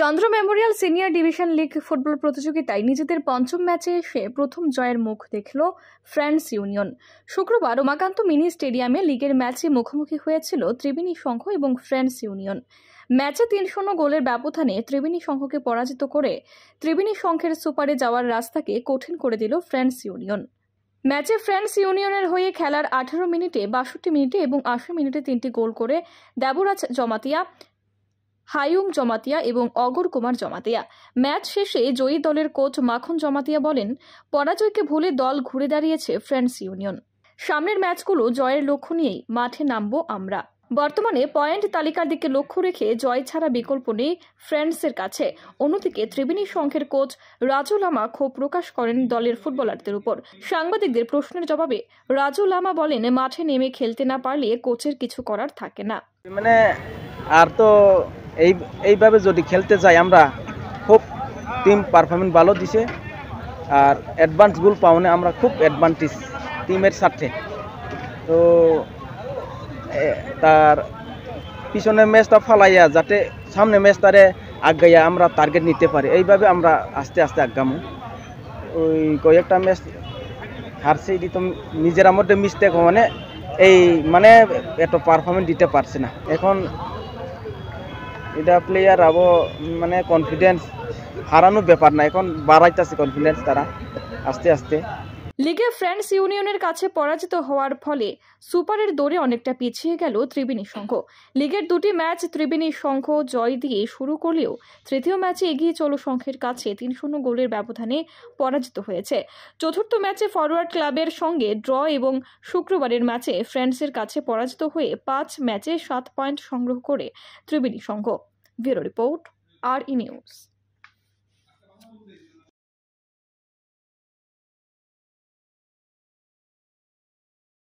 চন্দ্র memorial senior division league football প্রতিযোগিতায় নিজেদের পঞ্চম ম্যাচে এসে প্রথম জয়ের মুখ দেখল ফ্রেন্ডস ইউনিয়ন শুক্রবার উমাকান্ত মিনি স্টেডিয়ামে লিগের ম্যাচে মুখোমুখি হয়েছিল ত্রিবেণী সংঘ এবং ফ্রেন্ডস ইউনিয়ন ম্যাচে তিন শূন্য গোলের ব্যবধানে ত্রিবেণী সংঘকে পরাজিত করে ত্রিবেণী সংঘের সুপারে যাওয়ার রাস্তাকে কঠিন করে দিল ফ্রেন্ডস ইউনিয়ন ম্যাচে ফ্রেন্ডস ইউনিয়নের হয়ে খেলার আঠারো মিনিটে বাষট্টি মিনিটে এবং আশি মিনিটে তিনটি গোল করে দেবরাজ জমাতিয়া হায়ুম জমাতিয়া এবং অগর কুমার জমাতিয়া ম্যাচ শেষে জয়ী দলের কোচ মাখন জমাতিয়া বলেন পরাজয়কে ভুলে দল ঘুরে দাঁড়িয়েছে ফ্রেন্ডস ইউনিয়ন সামনের ম্যাচগুলো জয়ের লক্ষ্য নিয়েই মাঠে নামব আমরা বর্তমানে পয়েন্ট তালিকার দিকে লক্ষ্য রেখে জয় ছাড়া বিকল্প নেই ফ্রেন্ডসের কাছে অন্যদিকে ত্রিবেণী সংঘের কোচ রাজু লামা ক্ষোভ প্রকাশ করেন দলের ফুটবলারদের উপর সাংবাদিকদের প্রশ্নের জবাবে রাজু লামা বলেন মাঠে নেমে খেলতে না পারলে কোচের কিছু করার থাকে না মানে আর তো এই এইভাবে যদি খেলতে যাই আমরা খুব টিম পারফরমেন্স ভালো দিছে আর অ্যাডভান্স গোল পাওয়ানে আমরা খুব অ্যাডভান্টেজ টিমের সাথে তো তার পিছনে ম্যাচটা ফালাইয়া যাতে সামনে ম্যাচটারে আগাইয়া আমরা টার্গেট নিতে পারি এইভাবে আমরা আস্তে আস্তে আগামো ওই কয়েকটা ম্যাচ হারছে এটি তো নিজেরা মধ্যে মিস্টেক মানে এই মানে এত পারফরমেন্স দিতে পারছে না এখন এটা প্লেয়ার আবো মানে কনফিডেন্স হারানোর ব্যাপার না এখন বাড়াইতেছে কনফিডেন্স তারা আস্তে আস্তে লিগে ফ্রেন্ডস ইউনিয়নের কাছে পরাজিত হওয়ার ফলে সুপারের দৌড়ে অনেকটা পিছিয়ে গেল ত্রিবেণী সংঘ লিগের দুটি ম্যাচ ত্রিবেণী সংঘ জয় দিয়ে শুরু করলেও তৃতীয় ম্যাচে এগিয়ে চলো সংঘের কাছে তিন শূন্য গোলের ব্যবধানে পরাজিত হয়েছে চতুর্থ ম্যাচে ফরওয়ার্ড ক্লাবের সঙ্গে ড্র এবং শুক্রবারের ম্যাচে ফ্রেন্ডসের কাছে পরাজিত হয়ে পাঁচ ম্যাচে সাত পয়েন্ট সংগ্রহ করে ত্রিবেণী সংঘ ব্যুরো রিপোর্ট আর ই নিউজ